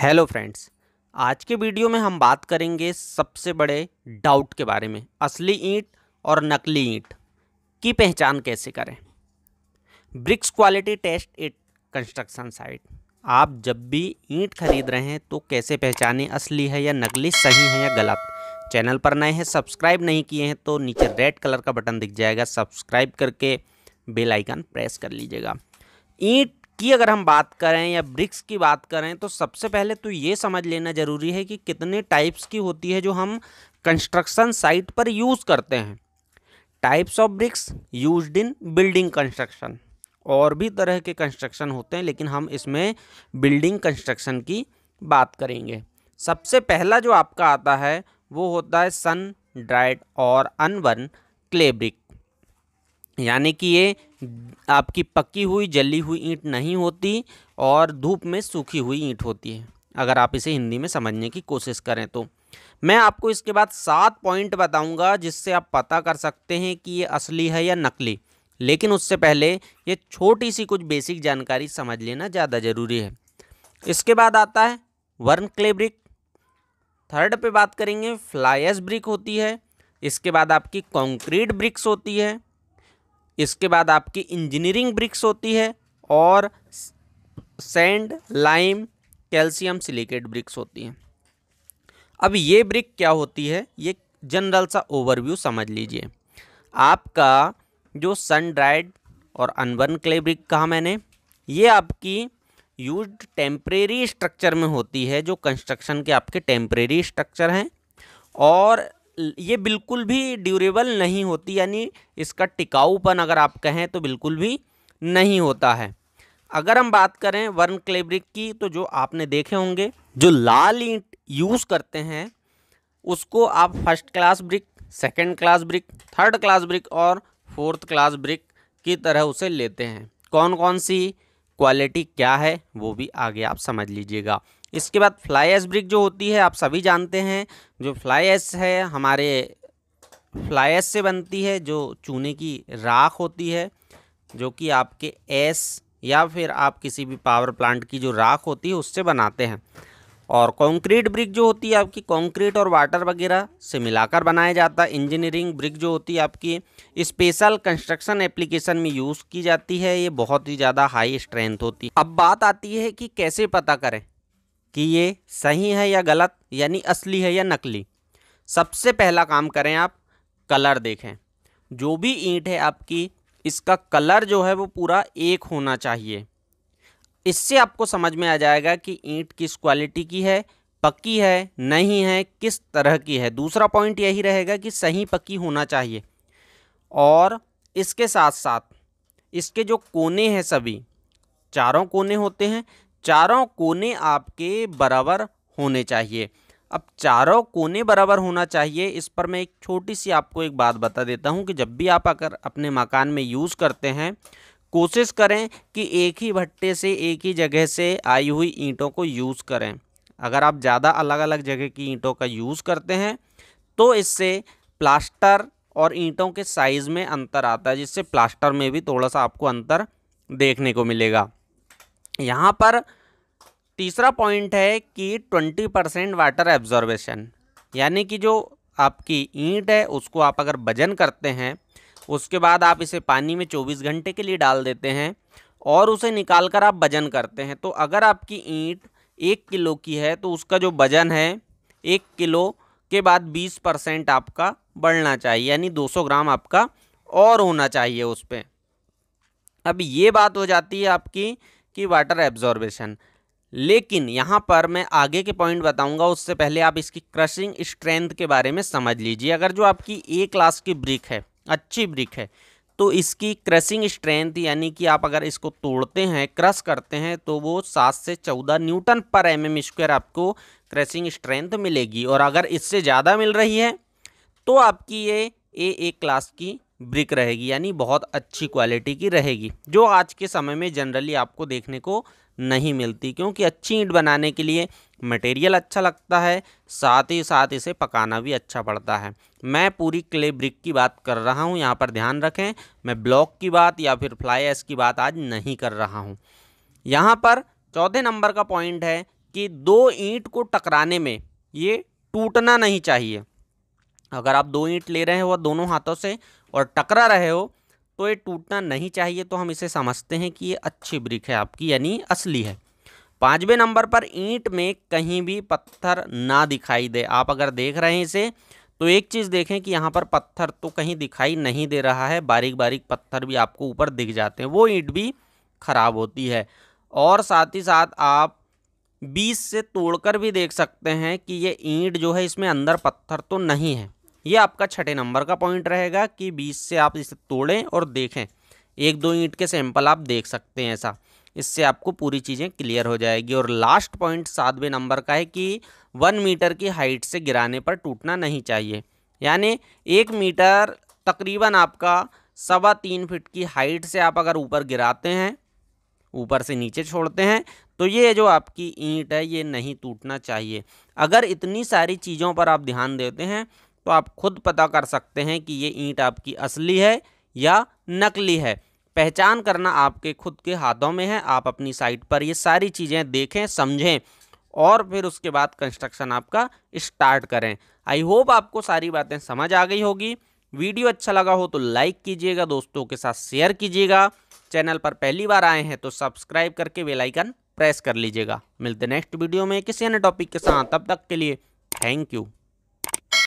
hello friends आज के video में हम बात करेंगे सबसे बड़े डाउट के बारे में असली ईंट और नकली ईंट की पहचान कैसे करें bricks quality test it construction site आप जब भी ईंट खरीद रहे हैं तो कैसे पहचानें असली है या नकली सही है या गलत चैनल पर नए हैं सब्सक्राइब नहीं किए हैं तो नीचे रेड कलर का बटन दिख जाएगा सब्सक्राइब करके बेलाइकन प्रेस कर लीजिएगा ईंट की अगर हम बात करें या ब्रिक्स की बात करें तो सबसे पहले तो ये समझ लेना ज़रूरी है कि कितने टाइप्स की होती है जो हम कंस्ट्रक्शन साइट पर यूज़ करते हैं types of bricks use in building construction और भी तरह के कंस्ट्रक्शन होते हैं लेकिन हम इसमें बिल्डिंग कंस्ट्रक्शन की बात करेंगे सबसे पहला जो आपका आता है वो होता है सन ड्राइड और अनबन क्ले ब्रिक यानी कि ये आपकी पक्की हुई जली हुई ईंट नहीं होती और धूप में सूखी हुई ईंट होती है अगर आप इसे हिंदी में समझने की कोशिश करें तो मैं आपको इसके बाद सात पॉइंट बताऊंगा जिससे आप पता कर सकते हैं कि ये असली है या नकली लेकिन उससे पहले ये छोटी सी कुछ बेसिक जानकारी समझ लेना ज़्यादा ज़रूरी है इसके बाद आता है वर्न क्ले ब्रिक थर्ड पे बात करेंगे फ्लाइस ब्रिक होती है इसके बाद आपकी कंक्रीट ब्रिक्स होती है इसके बाद आपकी इंजीनियरिंग ब्रिक्स होती है और sand lime calcium silicate bricks होती हैं अब ये ब्रिक क्या होती है ये जनरल सा ओवरव्यू समझ लीजिए आपका जो सन ड्राइड और अनबर्न क्ले ब्रिक कहा मैंने ये आपकी यूज टेम्परेरी स्ट्रक्चर में होती है जो कंस्ट्रक्शन के आपके टेम्परेरी स्ट्रक्चर हैं और ये बिल्कुल भी ड्यूरेबल नहीं होती यानी इसका टिकाऊपन अगर आप कहें तो बिल्कुल भी नहीं होता है अगर हम बात करें वर्न क्लेब्रिक की तो जो आपने देखे होंगे जो लाल ईंट यूज़ करते हैं उसको आप first class brick second class brick third class brick और फोर्थ क्लास ब्रिक की तरह उसे लेते हैं कौन कौन सी क्वालिटी क्या है वो भी आगे आप समझ लीजिएगा इसके बाद फ्लाई एस ब्रिक जो होती है आप सभी जानते हैं जो फ्लाई एस है हमारे फ्लाई एस से बनती है जो चूने की राख होती है जो कि आपके एस या फिर आप किसी भी पावर प्लांट की जो राख होती है उससे बनाते हैं और कंक्रीट ब्रिक जो होती है आपकी कंक्रीट और वाटर वगैरह से मिलाकर बनाया जाता है इंजीनियरिंग ब्रिक जो होती है आपकी स्पेशल कंस्ट्रक्शन एप्लीकेशन में यूज़ की जाती है ये बहुत ही ज़्यादा हाई स्ट्रेंथ होती है अब बात आती है कि कैसे पता करें कि ये सही है या गलत यानी असली है या नकली सबसे पहला काम करें आप कलर देखें जो भी ईंट है आपकी इसका कलर जो है वो पूरा एक होना चाहिए इससे आपको समझ में आ जाएगा कि ईंट किस क्वालिटी की है पक्की है नहीं है किस तरह की है दूसरा पॉइंट यही रहेगा कि सही पक्की होना चाहिए और इसके साथ साथ इसके जो कोने हैं सभी चारों कोने होते हैं चारों कोने आपके बराबर होने चाहिए अब चारों कोने बराबर होना चाहिए इस पर मैं एक छोटी सी आपको एक बात बता देता हूँ कि जब भी आप अगर अपने मकान में यूज़ करते हैं कोशिश करें कि एक ही भट्टे से एक ही जगह से आई हुई ईंटों को यूज़ करें अगर आप ज़्यादा अलग अलग जगह की ईंटों का यूज़ करते हैं तो इससे प्लास्टर और ईंटों के साइज़ में अंतर आता है जिससे प्लास्टर में भी थोड़ा सा आपको अंतर देखने को मिलेगा यहाँ पर तीसरा पॉइंट है कि ट्वेंटी परसेंट वाटर एब्जॉर्बेशन यानी कि जो आपकी ईंट है उसको आप अगर वजन करते हैं उसके बाद आप इसे पानी में चौबीस घंटे के लिए डाल देते हैं और उसे निकाल कर आप वजन करते हैं तो अगर आपकी ईंट एक किलो की है तो उसका जो वजन है एक किलो के बाद बीस परसेंट आपका बढ़ना चाहिए यानी दो सौ ग्राम आपका और होना चाहिए उस पर अब ये बात हो जाती है आपकी कि वाटर एब्जॉर्बेशन लेकिन यहाँ पर मैं आगे के पॉइंट बताऊंगा उससे पहले आप इसकी क्रशिंग स्ट्रेंथ के बारे में समझ लीजिए अगर जो आपकी ए क्लास की ब्रिक है अच्छी ब्रिक है तो इसकी क्रशिंग स्ट्रेंथ यानी कि आप अगर इसको तोड़ते हैं क्रश करते हैं तो वो सात से चौदह न्यूटन पर एम एम स्क्वायर आपको क्रशिंग स्ट्रेंथ मिलेगी और अगर इससे ज़्यादा मिल रही है तो आपकी ये ए ए क्लास की ब्रिक रहेगी यानी बहुत अच्छी क्वालिटी की रहेगी जो आज के समय में जनरली आपको देखने को नहीं मिलती क्योंकि अच्छी ईंट बनाने के लिए मटेरियल अच्छा लगता है साथ ही साथ इसे पकाना भी अच्छा पड़ता है मैं पूरी क्ले ब्रिक की बात कर रहा हूँ यहाँ पर ध्यान रखें मैं ब्लॉक की बात या फिर फ्लाई एस की बात आज नहीं कर रहा हूँ यहाँ पर चौथे नंबर का पॉइंट है कि दो ईंट को टकराने में ये टूटना नहीं चाहिए अगर आप दो ईंट ले रहे हो दोनों हाथों से और टकरा रहे हो तो ये टूटना नहीं चाहिए तो हम इसे समझते हैं कि ये अच्छी ब्रिक है आपकी यानी असली है पाँचवें नंबर पर ईंट में कहीं भी पत्थर ना दिखाई दे आप अगर देख रहे हैं इसे तो एक चीज़ देखें कि यहाँ पर पत्थर तो कहीं दिखाई नहीं दे रहा है बारीक बारीक पत्थर भी आपको ऊपर दिख जाते हैं वो ईंट भी ख़राब होती है और साथ ही साथ आप बीस से तोड़कर भी देख सकते हैं कि ये ईंट जो है इसमें अंदर पत्थर तो नहीं है ये आपका छठे नंबर का पॉइंट रहेगा कि बीस से आप इसे तोड़ें और देखें एक दो ईंट के सैंपल आप देख सकते हैं ऐसा इससे आपको पूरी चीज़ें क्लियर हो जाएगी और लास्ट पॉइंट सातवें नंबर का है कि वन मीटर की हाइट से गिराने पर टूटना नहीं चाहिए यानी एक मीटर तकरीबन आपका सवा तीन फिट की हाइट से आप अगर ऊपर गिराते हैं ऊपर से नीचे छोड़ते हैं तो ये जो आपकी ईंट है ये नहीं टूटना चाहिए अगर इतनी सारी चीज़ों पर आप ध्यान देते हैं तो आप खुद पता कर सकते हैं कि ये ईंट आपकी असली है या नकली है पहचान करना आपके खुद के हाथों में है आप अपनी साइट पर ये सारी चीज़ें देखें समझें और फिर उसके बाद कंस्ट्रक्शन आपका स्टार्ट करें आई होप आपको सारी बातें समझ आ गई होगी वीडियो अच्छा लगा हो तो लाइक कीजिएगा दोस्तों के साथ शेयर कीजिएगा चैनल पर पहली बार आए हैं तो सब्सक्राइब करके बेलाइकन प्रेस कर लीजिएगा मिलते नेक्स्ट वीडियो में किसी अन्य टॉपिक के साथ तब तक के लिए थैंक यू